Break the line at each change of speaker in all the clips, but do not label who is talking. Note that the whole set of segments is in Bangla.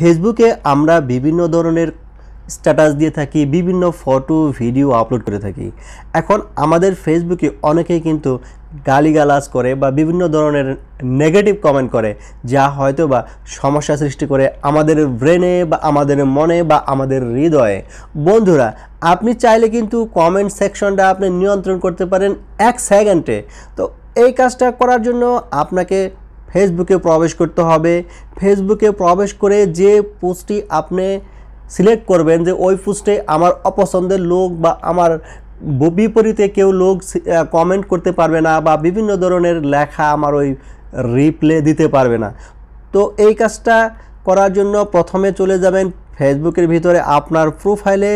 ফেসবুকে আমরা বিভিন্ন ধরনের স্ট্যাটাস দিয়ে থাকি বিভিন্ন ফটো ভিডিও আপলোড করে থাকি এখন আমাদের ফেসবুকে অনেকেই কিন্তু গালিগালাজ করে বা বিভিন্ন ধরনের নেগেটিভ কমেন্ট করে যা হয়তো বা সমস্যা সৃষ্টি করে আমাদের ব্রেনে বা আমাদের মনে বা আমাদের হৃদয়ে বন্ধুরা আপনি চাইলে কিন্তু কমেন্ট সেকশনটা আপনি নিয়ন্ত্রণ করতে পারেন এক সেকেন্ডে তো এই কাজটা করার জন্য আপনাকে ফেসবুকে প্রবেশ করতে হবে ফেসবুকে প্রবেশ করে যে পোস্টটি আপনি সিলেক্ট করবেন যে ওই পোস্টে আমার অপছন্দের লোক বা আমার বিপরীতে কেউ লোক কমেন্ট করতে পারবে না বা বিভিন্ন ধরনের লেখা আমার ওই রিপ্লে দিতে পারবে না তো এই কাজটা করার জন্য প্রথমে চলে যাবেন ফেসবুকের ভিতরে আপনার প্রোফাইলে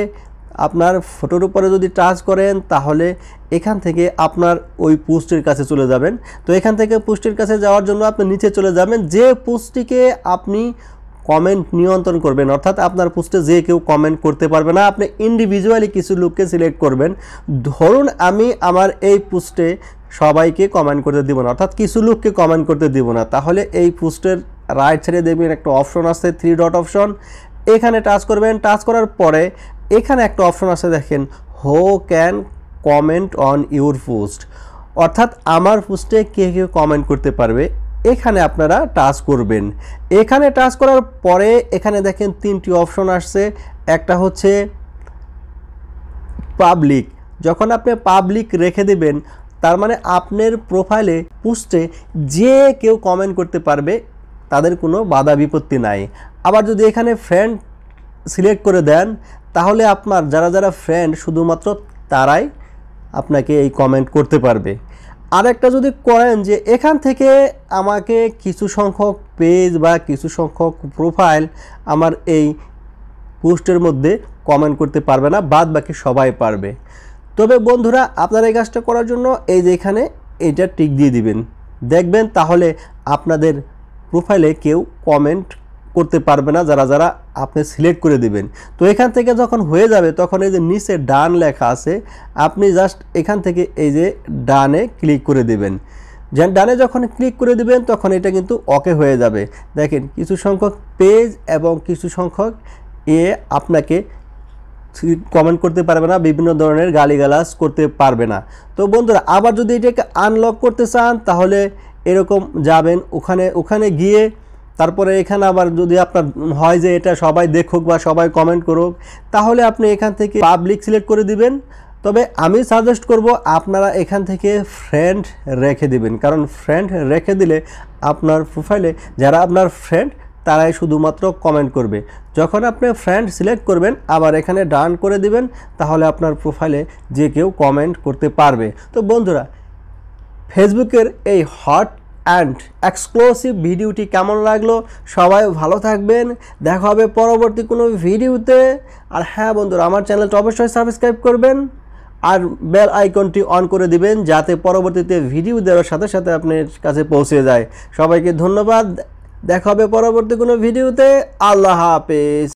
আপনার ফটোর উপরে যদি টাচ করেন তাহলে এখান থেকে আপনার ওই পোস্টের কাছে চলে যাবেন তো এখান থেকে পোস্টের কাছে যাওয়ার জন্য আপনি নিচে চলে যাবেন যে পোস্টটিকে আপনি কমেন্ট নিয়ন্ত্রণ করবেন অর্থাৎ আপনার পোস্টে যে কেউ কমেন্ট করতে পারবে না আপনি ইন্ডিভিজুয়ালি কিছু লোককে সিলেক্ট করবেন ধরুন আমি আমার এই পোস্টে সবাইকে কমেন্ট করতে দিব না অর্থাৎ কিছু লোককে কমেন্ট করতে দিব না তাহলে এই পোস্টের রাইট সাইডে দেখবেন একটা অপশন আছে থ্রি ডট অপশন এখানে টাচ করবেন টাচ করার পরে এখানে একটা অপশন আছে দেখেন who can comment on your post অর্থাৎ আমার পোস্টে কে কে কমেন্ট করতে পারবে এখানে আপনারা টাচ করবেন এখানে টাচ করার পরে এখানে দেখেন তিনটি অপশন আসছে একটা হচ্ছে পাবলিক যখন আপনি পাবলিক রেখে দেবেন তার মানে আপনার প্রোফাইলে পোস্টে যে কেউ কমেন্ট করতে পারবে তাদের কোনো বাধা বিপত্তি নাই আবার যদি এখানে ফ্রেন্ড সিলেক্ট করে দেন তাহলে আপনার যারা যারা ফ্রেন্ড শুধুমাত্র তারাই আপনাকে এই কমেন্ট করতে পারবে আরেকটা যদি করেন যে এখান থেকে আমাকে কিছু সংখ্যক পেজ বা কিছু সংখ্যক প্রোফাইল আমার এই পোস্টের মধ্যে কমেন্ট করতে পারবে না বাদ বাকি সবাই পারবে তবে বন্ধুরা আপনার এই কাজটা করার জন্য এই যে এখানে এটা টিক দিয়ে দিবেন দেখবেন তাহলে আপনাদের প্রোফাইলে কেউ কমেন্ট করতে পারবে না যারা যারা আপনি সিলেক্ট করে দিবেন তো এখান থেকে যখন হয়ে যাবে তখন এই যে নিচে ডান লেখা আছে আপনি জাস্ট এখান থেকে এই যে ডানে ক্লিক করে দেবেন ডানে যখন ক্লিক করে দিবেন তখন এটা কিন্তু ওকে হয়ে যাবে দেখেন কিছু সংখ্যক পেজ এবং কিছু সংখ্যক এ আপনাকে কমেন্ট করতে পারবে না বিভিন্ন ধরনের গালিগালাজ করতে পারবে না তো বন্ধুরা আবার যদি এটাকে আনলক করতে চান তাহলে এরকম যাবেন ওখানে ওখানে গিয়ে তারপরে এখানে আবার যদি আপনার হয় যে এটা সবাই দেখুক বা সবাই কমেন্ট করুক তাহলে আপনি এখান থেকে পাবলিক সিলেক্ট করে দিবেন তবে আমি সাজেস্ট করব আপনারা এখান থেকে ফ্রেন্ড রেখে দিবেন কারণ ফ্রেন্ড রেখে দিলে আপনার প্রোফাইলে যারা আপনার ফ্রেন্ড তারাই শুধুমাত্র কমেন্ট করবে যখন আপনি ফ্রেন্ড সিলেক্ট করবেন আবার এখানে ডান করে দিবেন তাহলে আপনার প্রোফাইলে যে কেউ কমেন্ট করতে পারবে তো বন্ধুরা ফেসবুকের এই হট অ্যান্ড এক্সক্লুসিভ ভিডিওটি কেমন লাগলো সবাই ভালো থাকবেন দেখা হবে পরবর্তী কোনো ভিডিওতে আর হ্যাঁ বন্ধুরা আমার চ্যানেলটা অবশ্যই সাবস্ক্রাইব করবেন আর বেল আইকনটি অন করে দিবেন যাতে পরবর্তীতে ভিডিও দেওয়ার সাথে সাথে আপনার কাছে পৌঁছে যায় সবাইকে ধন্যবাদ দেখা হবে পরবর্তী কোনো ভিডিওতে আল্লাহ হাফেজ